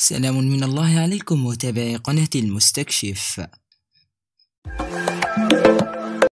سلام من الله عليكم متابعي قناة المستكشف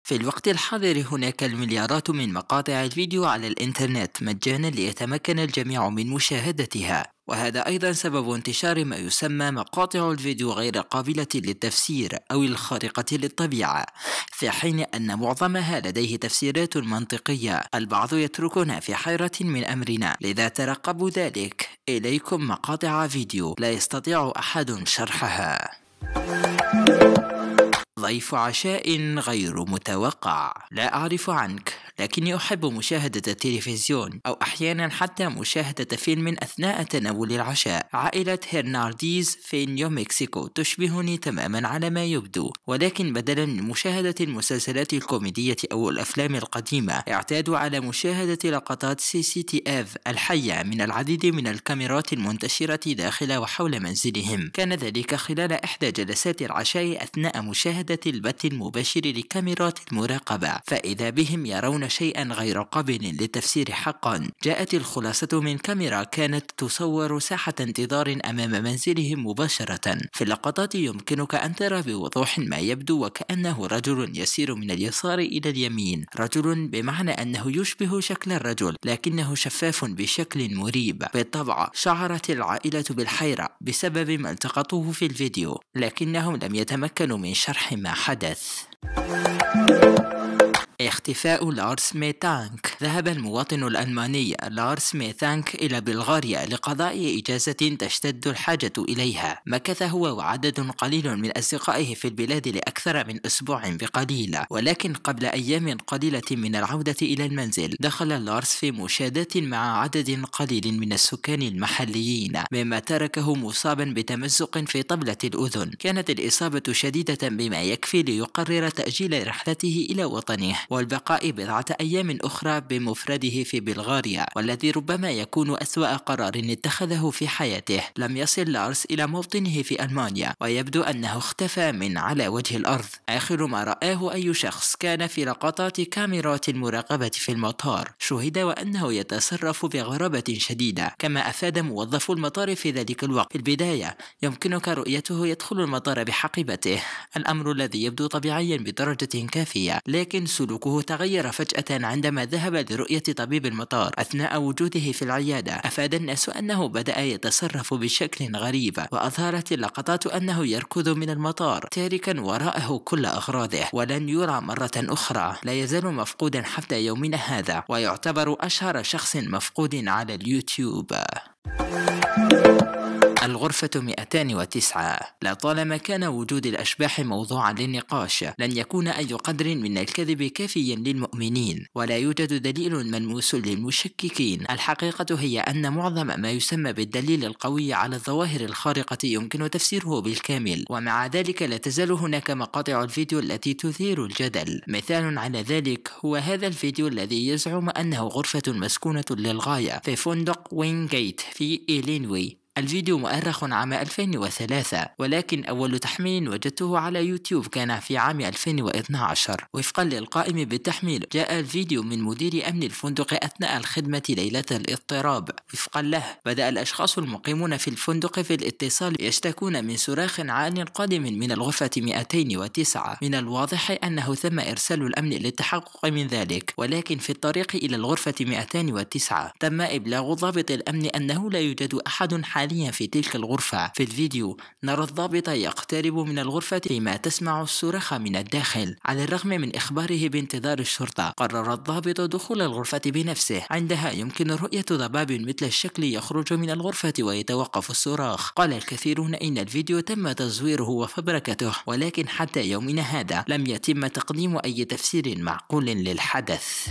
في الوقت الحاضر هناك المليارات من مقاطع الفيديو على الإنترنت مجانا ليتمكن الجميع من مشاهدتها وهذا أيضا سبب انتشار ما يسمى مقاطع الفيديو غير قابلة للتفسير أو الخارقة للطبيعة في حين أن معظمها لديه تفسيرات منطقية البعض يتركنا في حيرة من أمرنا لذا ترقبوا ذلك إليكم مقاطع فيديو لا يستطيع أحد شرحها ضيف عشاء غير متوقع لا أعرف عنك لكني أحب مشاهدة التلفزيون أو أحيانا حتى مشاهدة فيلم أثناء تناول العشاء عائلة هرنارديز في نيو مكسيكو تشبهني تماما على ما يبدو ولكن بدلا من مشاهدة المسلسلات الكوميدية أو الأفلام القديمة اعتادوا على مشاهدة لقطات سي سي تي اف الحية من العديد من الكاميرات المنتشرة داخل وحول منزلهم كان ذلك خلال إحدى جلسات العشاء أثناء مشاهدة البث المباشر لكاميرات المراقبة فإذا بهم يرون شيئا غير قابل للتفسير حقا جاءت الخلاصة من كاميرا كانت تصور ساحة انتظار أمام منزلهم مباشرة في اللقطات يمكنك أن ترى بوضوح ما يبدو وكأنه رجل يسير من اليسار إلى اليمين رجل بمعنى أنه يشبه شكل الرجل لكنه شفاف بشكل مريب بالطبع شعرت العائلة بالحيرة بسبب ما التقطوه في الفيديو لكنهم لم يتمكنوا من شرح ما حدث اختفاء لارس ميتانك ذهب المواطن الألماني لارس ميتانك إلى بلغاريا لقضاء إجازة تشتد الحاجة إليها مكث هو وعدد قليل من أصدقائه في البلاد لأكثر من أسبوع بقليل ولكن قبل أيام قليلة من العودة إلى المنزل دخل لارس في مشادات مع عدد قليل من السكان المحليين مما تركه مصابا بتمزق في طبلة الأذن كانت الإصابة شديدة بما يكفي ليقرر تأجيل رحلته إلى وطنه والبقاء بضعة أيام أخرى بمفرده في بلغاريا والذي ربما يكون أسوأ قرار اتخذه في حياته لم يصل لارس إلى موطنه في ألمانيا ويبدو أنه اختفى من على وجه الأرض آخر ما رآه أي شخص كان في لقطات كاميرات المراقبة في المطار شهد وأنه يتصرف بغرابة شديدة كما أفاد موظف المطار في ذلك الوقت في البداية يمكنك رؤيته يدخل المطار بحقيبته الأمر الذي يبدو طبيعيا بدرجة كافية لكن سلوك سلوكه تغير فجأة عندما ذهب لرؤية طبيب المطار أثناء وجوده في العيادة أفاد الناس أنه بدأ يتصرف بشكل غريب وأظهرت اللقطات أنه يركض من المطار تاركا وراءه كل أغراضه ولن يرى مرة أخرى لا يزال مفقودا حتى يومنا هذا ويعتبر أشهر شخص مفقود على اليوتيوب الغرفة 209 لطالما كان وجود الأشباح موضوعا للنقاش لن يكون أي قدر من الكذب كافيا للمؤمنين ولا يوجد دليل ملموس للمشككين الحقيقة هي أن معظم ما يسمى بالدليل القوي على الظواهر الخارقة يمكن تفسيره بالكامل ومع ذلك لا تزال هناك مقاطع الفيديو التي تثير الجدل مثال على ذلك هو هذا الفيديو الذي يزعم أنه غرفة مسكونة للغاية في فندق وينغيت في إيلينوي الفيديو مؤرخ عام 2003 ولكن أول تحميل وجدته على يوتيوب كان في عام 2012 وفقا للقائم بالتحميل جاء الفيديو من مدير أمن الفندق أثناء الخدمة ليلة الاضطراب وفقا له بدأ الأشخاص المقيمون في الفندق في الاتصال يشتكون من صراخ عال قادم من الغرفة 209 من الواضح أنه ثم إرسال الأمن للتحقق من ذلك ولكن في الطريق إلى الغرفة 209 تم إبلاغ ضابط الأمن أنه لا يوجد أحد حاليا حاليا في تلك الغرفة في الفيديو نرى الضابط يقترب من الغرفة لما تسمع الصراخ من الداخل على الرغم من إخباره بانتظار الشرطة قرر الضابط دخول الغرفة بنفسه عندها يمكن رؤية ضباب مثل الشكل يخرج من الغرفة ويتوقف الصراخ قال الكثيرون إن الفيديو تم تزويره وفبركته ولكن حتى يومنا هذا لم يتم تقديم أي تفسير معقول للحدث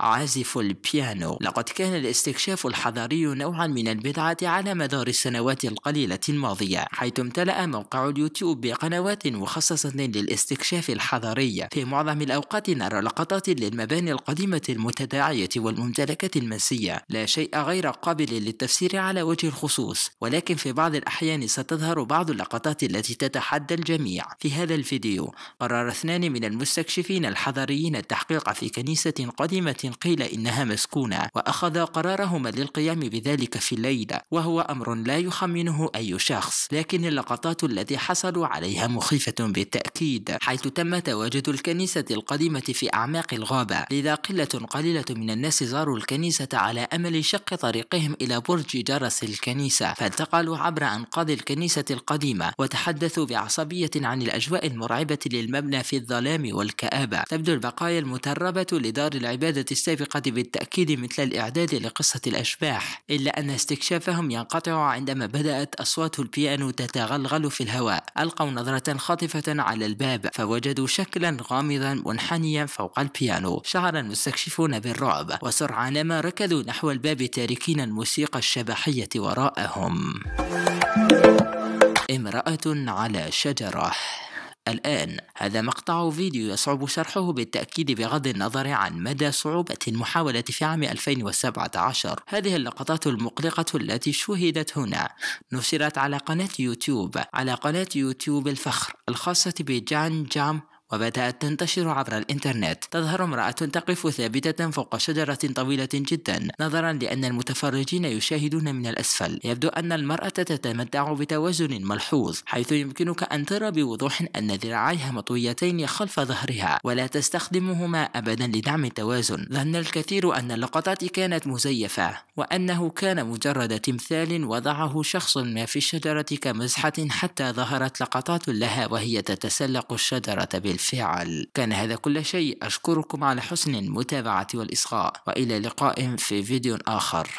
عازف البيانو لقد كان الاستكشاف الحضاري نوعا من البدعة على مدار السنوات القليلة الماضية حيث امتلأ موقع اليوتيوب بقنوات مخصصة للاستكشاف الحضاري في معظم الأوقات نرى لقطات للمباني القديمة المتداعية والممتلكات المنسية لا شيء غير قابل للتفسير على وجه الخصوص ولكن في بعض الأحيان ستظهر بعض اللقطات التي تتحدى الجميع في هذا الفيديو قرر اثنان من المستكشفين الحضاريين التحقيق في كنيسة قديمة قيل إنها مسكونة وأخذا قرارهما للقيام بذلك في الليل وهو أمر لا يخمنه أي شخص لكن اللقطات التي حصلوا عليها مخيفة بالتأكيد حيث تم تواجد الكنيسة القديمة في أعماق الغابة لذا قلة قليلة من الناس زاروا الكنيسة على أمل شق طريقهم إلى برج جرس الكنيسة فانتقلوا عبر أنقاض الكنيسة القديمة وتحدثوا بعصبية عن الأجواء المرعبة للمبنى في الظلام والكآبة تبدو البقايا المتربة لدار العبادة السابقة بالتأكيد مثل الإعداد لقصة الأشباح إلا أن استكشافهم ينقطع عندما بدأت أصوات البيانو تتغلغل في الهواء ألقوا نظرة خاطفة على الباب فوجدوا شكلا غامضا منحنيا فوق البيانو شعر المستكشفون بالرعب وسرعان ما ركضوا نحو الباب تاركين الموسيقى الشبحية وراءهم امرأة على شجرة الآن هذا مقطع فيديو يصعب شرحه بالتأكيد بغض النظر عن مدى صعوبة المحاولة في عام 2017 هذه اللقطات المقلقة التي شوهدت هنا نشرت على قناة يوتيوب على قناة يوتيوب الفخر الخاصة بجان جام وبدأت تنتشر عبر الإنترنت تظهر امرأة تقف ثابتة فوق شجرة طويلة جدا نظرا لأن المتفرجين يشاهدون من الأسفل يبدو أن المرأة تتمتع بتوازن ملحوظ حيث يمكنك أن ترى بوضوح أن ذراعيها مطويتين خلف ظهرها ولا تستخدمهما أبدا لدعم التوازن ظن الكثير أن اللقطات كانت مزيفة وأنه كان مجرد تمثال وضعه شخص ما في الشجرة كمزحة حتى ظهرت لقطات لها وهي تتسلق الشجرة بال بالفعل كان هذا كل شيء أشكركم على حسن المتابعة والإصغاء وإلى لقاء في فيديو آخر